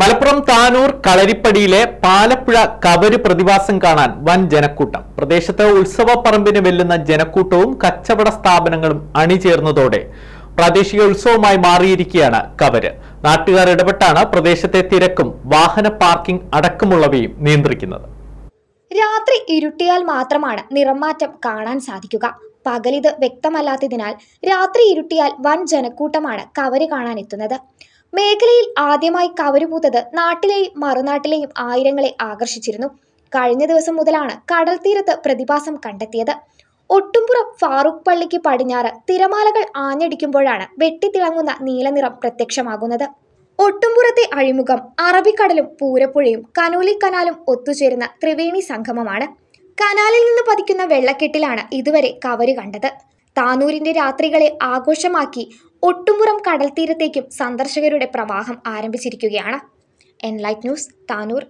മലപ്പുറം താനൂർ കളരിപ്പടിയിലെ പാലപ്പുഴ കവര് പ്രതിഭാസം കാണാൻ വൻ ജനക്കൂട്ടം പ്രദേശത്ത് ഉത്സവ പറമ്പിന് വെല്ലുന്ന ജനക്കൂട്ടവും കച്ചവട സ്ഥാപനങ്ങളും അണിചേർന്നതോടെ പ്രാദേശിക ഉത്സവമായി മാറിയിരിക്കുകയാണ് കവര് നാട്ടുകാർ ഇടപെട്ടാണ് പ്രദേശത്തെ തിരക്കും വാഹന പാർക്കിംഗ് അടക്കമുള്ളവയും നിയന്ത്രിക്കുന്നത് രാത്രി ഇരുട്ടിയാൽ മാത്രമാണ് നിറംമാറ്റം കാണാൻ സാധിക്കുക പകലിത് വ്യക്തമല്ലാത്തതിനാൽ രാത്രി ഇരുട്ടിയാൽ വൻ ജനക്കൂട്ടമാണ് കവര് കാണാൻ എത്തുന്നത് മേഖലയിൽ ആദ്യമായി കവരുപൂത്തത് നാട്ടിലെയും മറുനാട്ടിലെയും ആയിരങ്ങളെ ആകർഷിച്ചിരുന്നു കഴിഞ്ഞ ദിവസം മുതലാണ് കടൽ തീരത്ത് പ്രതിഭാസം കണ്ടെത്തിയത് ഒട്ടുംപുറം ഫാറൂഖ് പള്ളിക്ക് പടിഞ്ഞാറ് തിരമാലകൾ ആഞ്ഞടിക്കുമ്പോഴാണ് വെട്ടിത്തിളങ്ങുന്ന നീലനിറം പ്രത്യക്ഷമാകുന്നത് ഒട്ടുംപുറത്തെ അഴിമുഖം അറബിക്കടലും പൂരപ്പുഴയും കനോലി കനാലും ഒത്തുചേരുന്ന ത്രിവേണി സംഗമമാണ് കനാലിൽ നിന്ന് പതിക്കുന്ന വെള്ളക്കെട്ടിലാണ് ഇതുവരെ കവര് കണ്ടത് താനൂരിന്റെ രാത്രികളെ ആഘോഷമാക്കി ഒട്ടുംപുറം തീരത്തേക്കും സന്ദർശകരുടെ പ്രവാഹം ആരംഭിച്ചിരിക്കുകയാണ് എൻലൈറ്റ് ന്യൂസ് താനൂർ